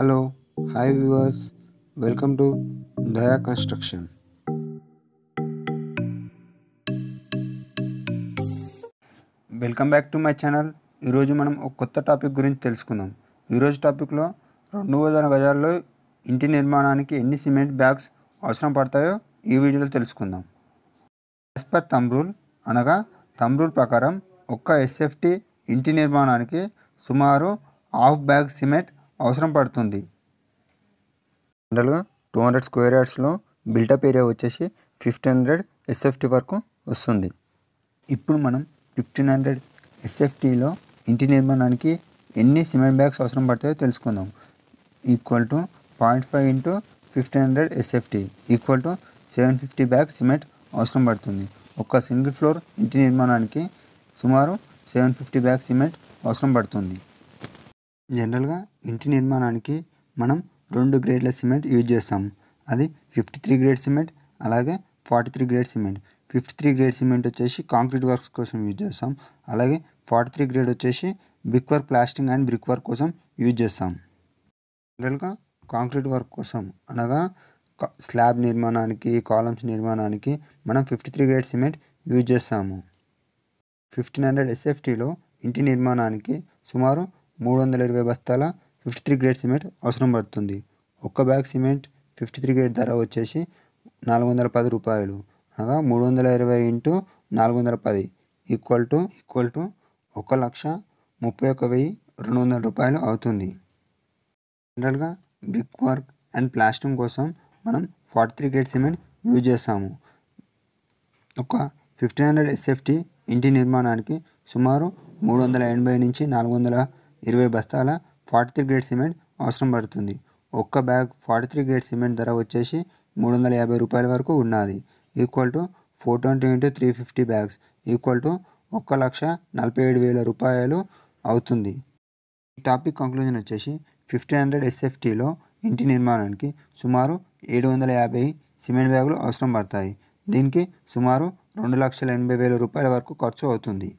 hello hi viewers welcome to Daya construction welcome back to my channel ఈరోజు మనం ఒక కొత్త టాపిక్ గురించి తెలుసుకుందాం ఈరోజు టాపిక్లో రెండు వందల గజాల్లో ఇంటి నిర్మాణానికి ఎన్ని సిమెంట్ బ్యాగ్స్ అవసరం పడతాయో ఈ వీడియోలో తెలుసుకుందాం యాజ్ పర్ తమ్రూల్ అనగా తమ్రూల్ ప్రకారం ఒక్క ఎస్ఎఫ్టీ ఇంటి నిర్మాణానికి సుమారు హాఫ్ బ్యాగ్ సిమెంట్ అవసరం పడుతుంది జనరల్గా టూ హండ్రెడ్ స్క్వేర్ యార్డ్స్లో బిల్టప్ ఏరియా వచ్చేసి ఫిఫ్టీన్ హండ్రెడ్ ఎస్ఎఫ్టీ వరకు వస్తుంది ఇప్పుడు మనం ఫిఫ్టీన్ హండ్రెడ్ ఎస్ఎఫ్టీలో ఇంటి నిర్మాణానికి ఎన్ని సిమెంట్ బ్యాగ్స్ అవసరం పడతాయో తెలుసుకుందాం equal to point five into fifteen hundred SFT equal to seven fifty bags cement అవసరం పడుతుంది ఒక సింగిల్ ఫ్లోర్ ఇంటి నిర్మాణానికి సుమారు సెవెన్ ఫిఫ్టీ బ్యాగ్ సిమెంట్ అవసరం పడుతుంది జనరల్గా ఇంటి నిర్మాణానికి మనం రెండు గ్రేడ్ల సిమెంట్ యూజ్ చేస్తాం అది ఫిఫ్టీ త్రీ గ్రేడ్ సిమెంట్ అలాగే forty three grade cement fifty three grade cement వచ్చేసి కాంక్రీట్ వర్క్స్ కోసం యూజ్ చేస్తాం అలాగే ఫార్టీ త్రీ గ్రేడ్ వచ్చేసి brick work plastering and brick work కోసం యూజ్ చేస్తాం జనరల్గా కాంక్రీట్ వర్క్ కోసం అనగా స్లాబ్ నిర్మాణానికి కాలమ్స్ నిర్మాణానికి మనం fifty three grade cement use చేస్తాము ఫిఫ్టీన్ హండ్రెడ్ ఎస్ఎఫ్టీలో ఇంటి నిర్మాణానికి సుమారు మూడు వందల ఇరవై బస్తాల ఫిఫ్టీ త్రీ గ్రేడ్ సిమెంట్ అవసరం పడుతుంది ఒక్క bag cement fifty three grade ధర వచ్చేసి నాలుగు వందల పది రూపాయలు అనగా మూడు వందల ఇరవై ఇంటూ నాలుగు వందల పది ఈక్వల్ టు ఈక్వల్ టు ఒక లక్ష ముప్పై ఒక వెయ్యి రెండు వందల రూపాయలు అవుతుంది జనరల్గా బ్రిక్ వర్క్ అండ్ ప్లాస్టింగ్ కోసం మనం forty three grade cement use చేస్తాము ఒక ఫిఫ్టీన్ హండ్రెడ్ ఎస్ఎఫ్టీ ఇంటి నిర్మాణానికి సుమారు మూడు వందల ఎనభై నుంచి నాలుగు వందల ఇరవై బస్తాల ఫార్టీ త్రీ గ్రేడ్ సిమెంట్ అవసరం పడుతుంది ఒక్క bag forty three grade cement ధర వచ్చేసి మూడు వందల యాభై రూపాయల వరకు ఉన్నది equal to four twenty into three fifty bags equal to ఒక్క లక్ష నలభై ఏడు వేల రూపాయలు అవుతుంది ఈ టాపిక్ కంక్లూజన్ వచ్చేసి ఫిఫ్టీన్ హండ్రెడ్ ఎస్ఎఫ్టీలో ఇంటి నిర్మాణానికి సుమారు ఏడు వందల యాభై సిమెంట్ బ్యాగులు అవసరం పడతాయి దీనికి సుమారు రెండు లక్షల ఎనభై వేల రూపాయల వరకు ఖర్చు అవుతుంది